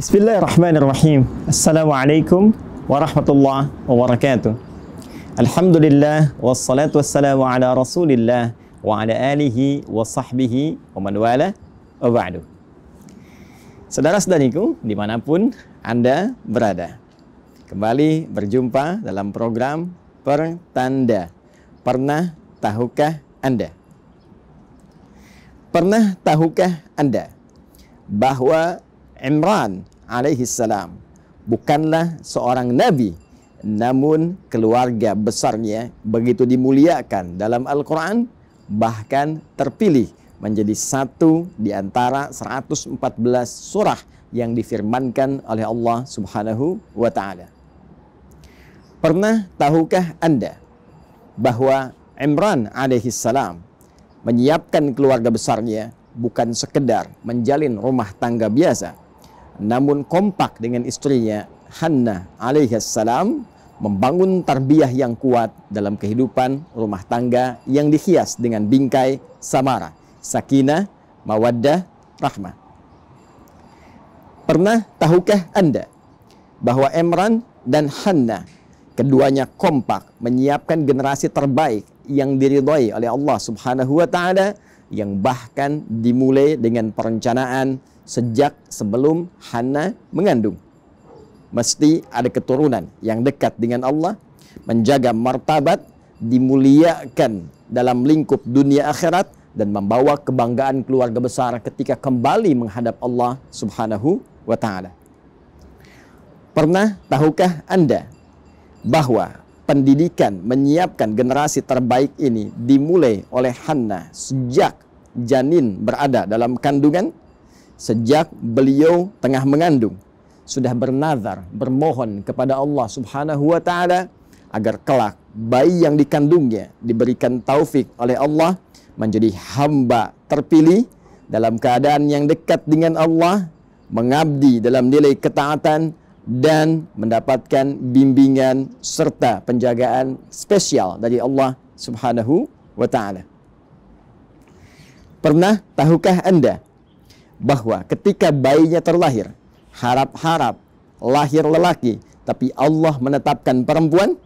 Bismillahirrahmanirrahim. Assalamualaikum warahmatullahi wabarakatuh. Alhamdulillah wassalatu wassalamu ala Rasulillah wa ala alihi wa sahbihi wa man wala wa ba'du. Saudara-saudariku dimanapun Anda berada. Kembali berjumpa dalam program Pertanda. Pernah tahukah Anda? Pernah tahukah Anda bahwa Imran alaihi salam bukanlah seorang nabi namun keluarga besarnya begitu dimuliakan dalam Al-Quran bahkan terpilih menjadi satu di antara 114 surah yang difirmankan oleh Allah Subhanahu wa taala. Pernah tahukah Anda bahwa Imran alaihi salam menyiapkan keluarga besarnya bukan sekedar menjalin rumah tangga biasa namun kompak dengan istrinya Hanna alaihissalam membangun tarbiyah yang kuat dalam kehidupan rumah tangga yang dihias dengan bingkai samara, sakinah, mawaddah, rahmah. Pernah tahukah Anda bahwa Emran dan Hanna keduanya kompak menyiapkan generasi terbaik yang diridhai oleh Allah Subhanahu wa taala yang bahkan dimulai dengan perencanaan sejak sebelum Hana mengandung. Mesti ada keturunan yang dekat dengan Allah, menjaga martabat, dimuliakan dalam lingkup dunia akhirat, dan membawa kebanggaan keluarga besar ketika kembali menghadap Allah Subhanahu wa taala. Pernah tahukah Anda bahwa pendidikan menyiapkan generasi terbaik ini dimulai oleh Hannah sejak janin berada dalam kandungan? sejak beliau tengah mengandung sudah bernazar, bermohon kepada Allah Subhanahu wa taala agar kelak bayi yang dikandungnya diberikan taufik oleh Allah menjadi hamba terpilih dalam keadaan yang dekat dengan Allah, mengabdi dalam nilai ketaatan dan mendapatkan bimbingan serta penjagaan spesial dari Allah Subhanahu wa taala. Pernah tahukah Anda bahwa ketika bayinya terlahir, harap-harap lahir lelaki, tapi Allah menetapkan perempuan.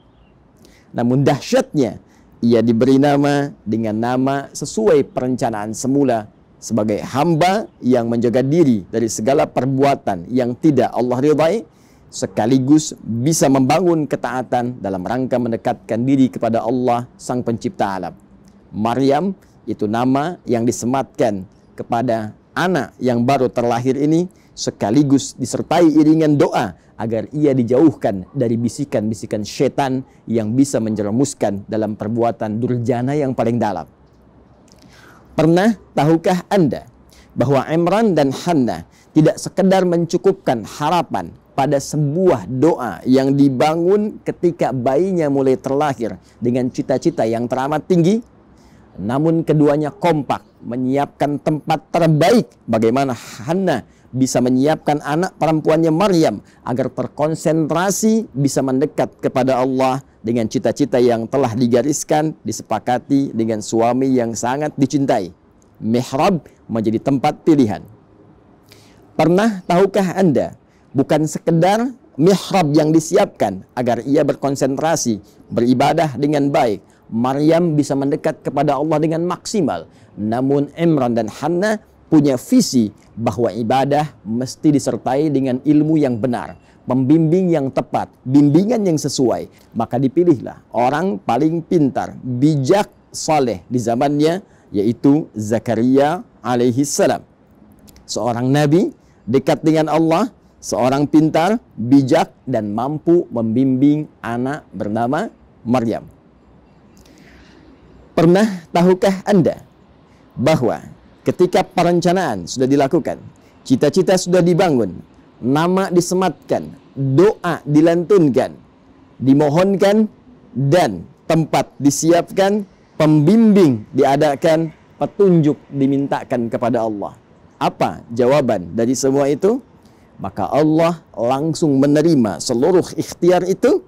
Namun dahsyatnya, ia diberi nama dengan nama sesuai perencanaan semula sebagai hamba yang menjaga diri dari segala perbuatan yang tidak Allah ridai sekaligus bisa membangun ketaatan dalam rangka mendekatkan diri kepada Allah Sang Pencipta alam. Maryam itu nama yang disematkan kepada anak yang baru terlahir ini sekaligus disertai iringan doa agar ia dijauhkan dari bisikan-bisikan setan yang bisa menjerumuskan dalam perbuatan durjana yang paling dalam. Pernah tahukah Anda bahwa Imran dan Hannah tidak sekedar mencukupkan harapan pada sebuah doa yang dibangun ketika bayinya mulai terlahir dengan cita-cita yang teramat tinggi, namun keduanya kompak menyiapkan tempat terbaik bagaimana Hana bisa menyiapkan anak perempuannya Maryam agar terkonsentrasi bisa mendekat kepada Allah dengan cita-cita yang telah digariskan, disepakati dengan suami yang sangat dicintai. Mihrab menjadi tempat pilihan. Pernah tahukah Anda bukan sekedar mihrab yang disiapkan agar ia berkonsentrasi, beribadah dengan baik, Maryam bisa mendekat kepada Allah dengan maksimal. Namun Imran dan Hanna punya visi bahwa ibadah mesti disertai dengan ilmu yang benar, pembimbing yang tepat, bimbingan yang sesuai. Maka dipilihlah orang paling pintar, bijak, saleh di zamannya yaitu Zakaria alaihi salam. Seorang nabi dekat dengan Allah, seorang pintar, bijak dan mampu membimbing anak bernama Maryam. Pernah tahukah Anda bahwa ketika perencanaan sudah dilakukan, cita-cita sudah dibangun, nama disematkan, doa dilantunkan, dimohonkan, dan tempat disiapkan, pembimbing diadakan, petunjuk dimintakan kepada Allah. Apa jawaban dari semua itu? Maka Allah langsung menerima seluruh ikhtiar itu,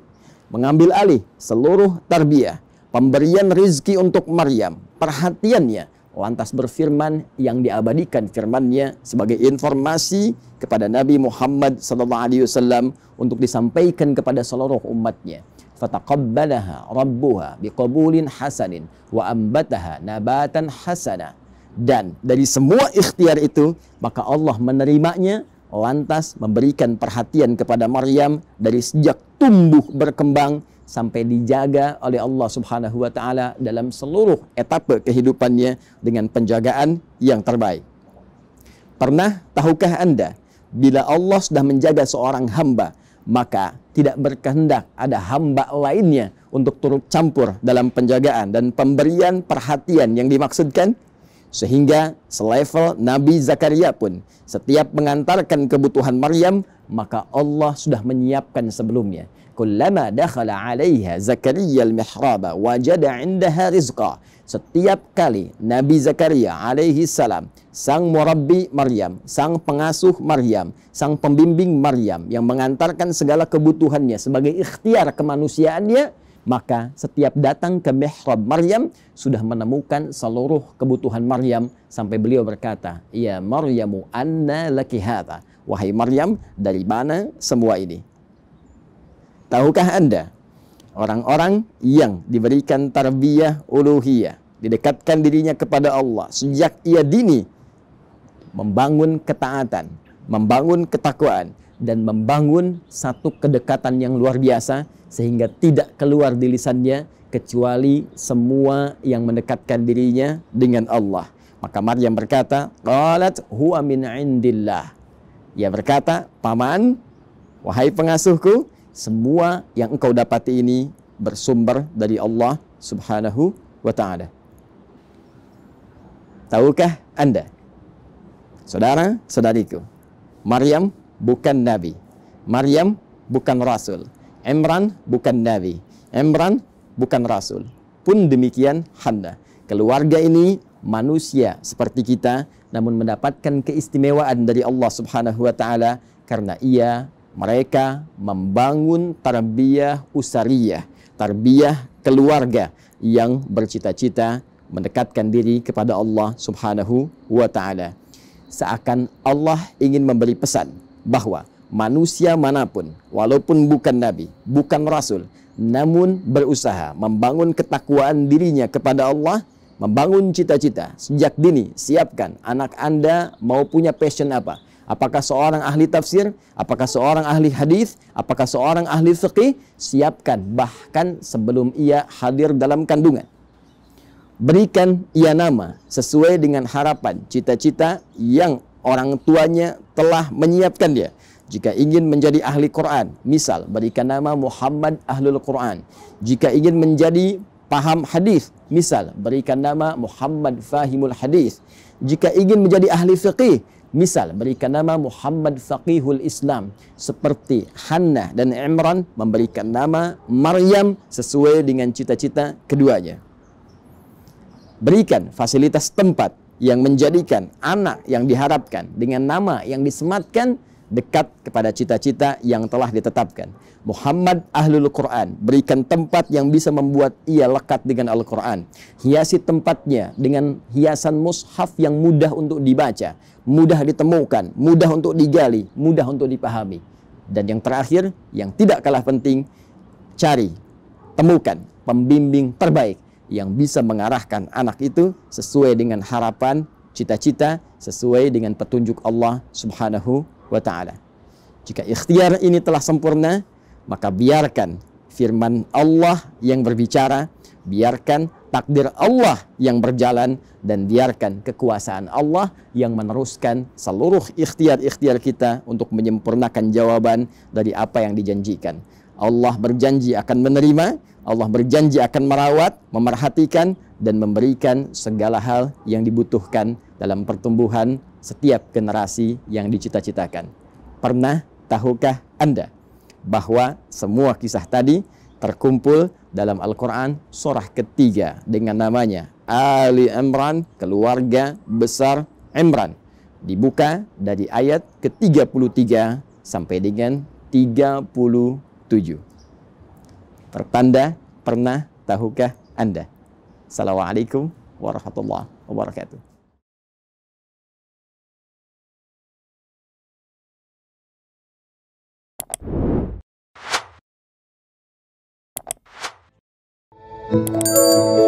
mengambil alih seluruh tarbiyah, pemberian rizki untuk Maryam, perhatiannya, lantas berfirman yang diabadikan firmannya sebagai informasi kepada Nabi Muhammad SAW untuk disampaikan kepada seluruh umatnya. Fataqabbalaha rabbuha biqabulin hasanin wa ambataha nabatan hasana. Dan dari semua ikhtiar itu, maka Allah menerimanya lantas memberikan perhatian kepada Maryam dari sejak tumbuh berkembang sampai dijaga oleh Allah Subhanahu wa taala dalam seluruh etape kehidupannya dengan penjagaan yang terbaik. Pernah tahukah Anda bila Allah sudah menjaga seorang hamba, maka tidak berkehendak ada hamba lainnya untuk turut campur dalam penjagaan dan pemberian perhatian yang dimaksudkan sehingga selevel Nabi Zakaria pun setiap mengantarkan kebutuhan Maryam, maka Allah sudah menyiapkan sebelumnya. Kullama dakhala 'alaiha Zakaria al-mihraba wajada 'indaha rizqa. Setiap kali Nabi Zakaria alaihi salam, sang murabbi Maryam, sang pengasuh Maryam, sang pembimbing Maryam yang mengantarkan segala kebutuhannya sebagai ikhtiar kemanusiaannya, maka setiap datang ke mihrab Maryam sudah menemukan seluruh kebutuhan Maryam sampai beliau berkata, "Ya Maryamu anna laki hadha?" Wahai Maryam, dari mana semua ini? Tahukah Anda orang-orang yang diberikan tarbiyah uluhiyah, didekatkan dirinya kepada Allah sejak ia dini membangun ketaatan, membangun ketakwaan, dan membangun satu kedekatan yang luar biasa sehingga tidak keluar di lisannya kecuali semua yang mendekatkan dirinya dengan Allah. Maka Maryam berkata, "Qalat huwa min indillah." Ia berkata, "Paman, wahai pengasuhku, semua yang engkau dapati ini bersumber dari Allah Subhanahu wa taala." Tahukah Anda? Saudara, saudariku, Maryam bukan nabi. Maryam bukan rasul. Imran bukan nabi. Imran bukan rasul. Pun demikian Hanna. Keluarga ini manusia seperti kita namun mendapatkan keistimewaan dari Allah Subhanahu wa taala karena ia mereka membangun tarbiyah usariyah, tarbiyah keluarga yang bercita-cita mendekatkan diri kepada Allah Subhanahu wa taala. Seakan Allah ingin memberi pesan bahwa manusia manapun, walaupun bukan nabi, bukan rasul, namun berusaha membangun ketakwaan dirinya kepada Allah, membangun cita-cita sejak dini. Siapkan anak Anda mau punya passion apa. Apakah seorang ahli tafsir, apakah seorang ahli hadis, apakah seorang ahli fiqih, siapkan bahkan sebelum ia hadir dalam kandungan. Berikan ia nama sesuai dengan harapan cita-cita yang orang tuanya telah menyiapkan dia. Jika ingin menjadi ahli Quran, misal berikan nama Muhammad Ahlul Quran. Jika ingin menjadi paham hadis, misal berikan nama Muhammad Fahimul Hadis. Jika ingin menjadi ahli fiqih, misal berikan nama Muhammad Faqihul Islam. Seperti Hannah dan Imran memberikan nama Maryam sesuai dengan cita-cita keduanya. Berikan fasilitas tempat yang menjadikan anak yang diharapkan dengan nama yang disematkan dekat kepada cita-cita yang telah ditetapkan. Muhammad Ahlul Quran, berikan tempat yang bisa membuat ia lekat dengan Al-Quran. Hiasi tempatnya dengan hiasan mushaf yang mudah untuk dibaca, mudah ditemukan, mudah untuk digali, mudah untuk dipahami. Dan yang terakhir, yang tidak kalah penting, cari, temukan pembimbing terbaik yang bisa mengarahkan anak itu sesuai dengan harapan, cita-cita, sesuai dengan petunjuk Allah Subhanahu wa taala. Jika ikhtiar ini telah sempurna, maka biarkan firman Allah yang berbicara, biarkan takdir Allah yang berjalan dan biarkan kekuasaan Allah yang meneruskan seluruh ikhtiar-ikhtiar kita untuk menyempurnakan jawaban dari apa yang dijanjikan. Allah berjanji akan menerima, Allah berjanji akan merawat, memerhatikan, dan memberikan segala hal yang dibutuhkan dalam pertumbuhan setiap generasi yang dicita-citakan. Pernah tahukah Anda bahwa semua kisah tadi terkumpul dalam Al-Quran surah ketiga dengan namanya Ali Imran, keluarga besar Imran. Dibuka dari ayat ke-33 sampai dengan 35 tujuh. Pertanda pernah tahukah Anda? Assalamualaikum warahmatullahi wabarakatuh. Thank you.